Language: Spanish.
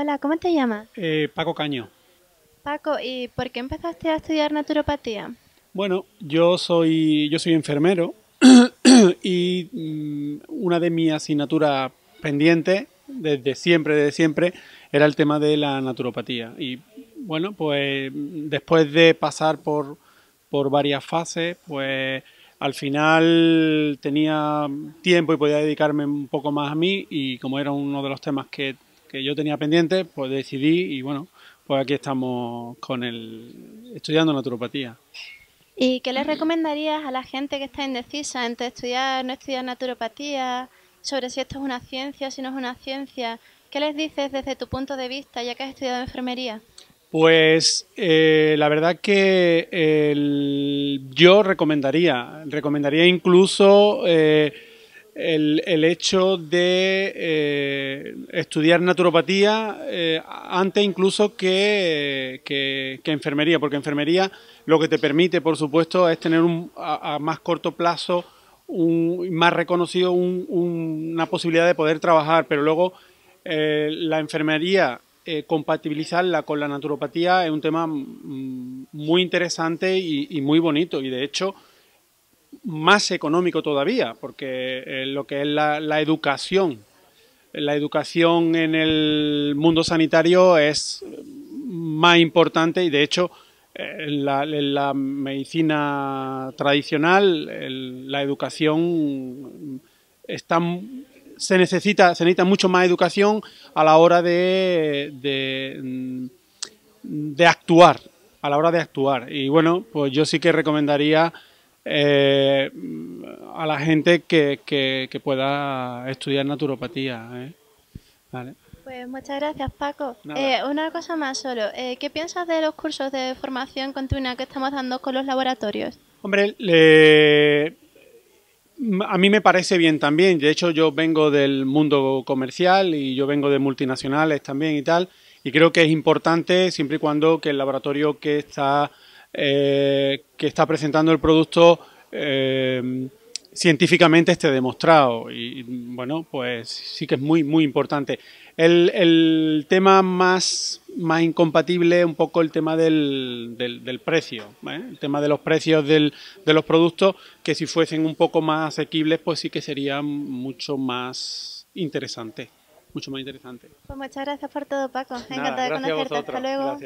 Hola, ¿cómo te llamas? Eh, Paco Caño. Paco, ¿y por qué empezaste a estudiar naturopatía? Bueno, yo soy, yo soy enfermero y mm, una de mis asignaturas pendientes desde siempre, desde siempre, era el tema de la naturopatía. Y bueno, pues después de pasar por, por varias fases, pues al final tenía tiempo y podía dedicarme un poco más a mí y como era uno de los temas que que yo tenía pendiente, pues decidí y bueno, pues aquí estamos con el estudiando naturopatía. ¿Y qué les recomendarías a la gente que está indecisa entre estudiar o no estudiar naturopatía, sobre si esto es una ciencia, o si no es una ciencia? ¿Qué les dices desde tu punto de vista, ya que has estudiado enfermería? Pues eh, la verdad que yo recomendaría, recomendaría incluso eh, el, hecho de eh, estudiar naturopatía eh, antes incluso que, enfermería, porque enfermería lo que te permite, por supuesto, es tener a, más corto plazo, un, más reconocido, una posibilidad de poder trabajar, pero luego eh, la enfermería compatibilizarla con la naturopatía es un tema mm, muy interesante y muy bonito. Y de hecho, más económico todavía, porque eh, lo que es la, educación, la educación en el mundo sanitario es mm, más importante y de hecho eh, en la, medicina tradicional la educación mm, se necesita, se necesita mucho más educación a la hora de, mm, de, actuar, a la hora de actuar. Y bueno, pues yo sí que recomendaría eh, a la gente que, que, pueda estudiar naturopatía. ¿eh? Vale. Pues muchas gracias, Paco. Eh, una cosa más solo. ¿Qué piensas de los cursos de formación continua que estamos dando con los laboratorios? Hombre, a mí me parece bien también. De hecho, yo vengo del mundo comercial y yo vengo de multinacionales también y tal. Y creo que es importante siempre y cuando que el laboratorio que está eh, que está presentando el producto eh, científicamente esté demostrado. Y bueno, pues sí que es muy, muy importante. El, el tema más, más incompatible, un poco el tema del, del, precio, ¿eh? el tema de los precios del, de los productos, que si fuesen un poco más asequibles, pues sí que sería mucho más interesante. Mucho más interesante. Pues muchas gracias por todo, Paco. encantado de conocerte. Hasta luego.